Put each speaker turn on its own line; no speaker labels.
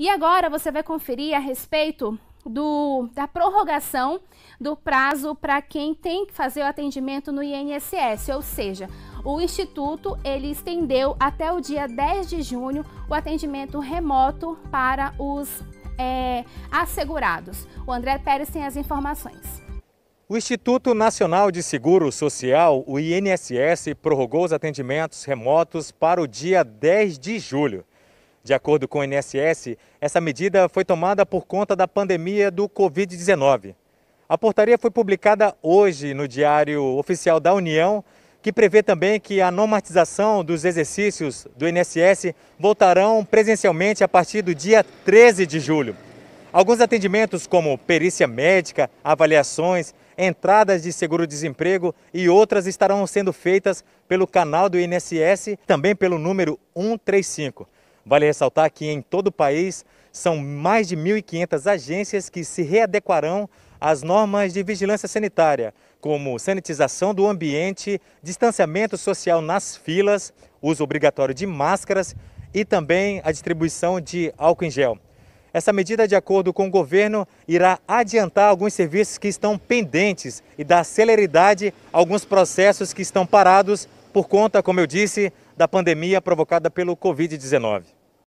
E agora você vai conferir a respeito do, da prorrogação do prazo para quem tem que fazer o atendimento no INSS, ou seja, o instituto ele estendeu até o dia 10 de junho o atendimento remoto para os é, assegurados. O André Pérez tem as informações.
O Instituto Nacional de Seguro Social, o INSS, prorrogou os atendimentos remotos para o dia 10 de julho. De acordo com o INSS, essa medida foi tomada por conta da pandemia do Covid-19. A portaria foi publicada hoje no Diário Oficial da União, que prevê também que a normatização dos exercícios do INSS voltarão presencialmente a partir do dia 13 de julho. Alguns atendimentos, como perícia médica, avaliações, entradas de seguro-desemprego e outras, estarão sendo feitas pelo canal do INSS, também pelo número 135. Vale ressaltar que em todo o país são mais de 1.500 agências que se readequarão às normas de vigilância sanitária, como sanitização do ambiente, distanciamento social nas filas, uso obrigatório de máscaras e também a distribuição de álcool em gel. Essa medida, de acordo com o governo, irá adiantar alguns serviços que estão pendentes e dar celeridade a alguns processos que estão parados por conta, como eu disse, da pandemia provocada pelo Covid-19.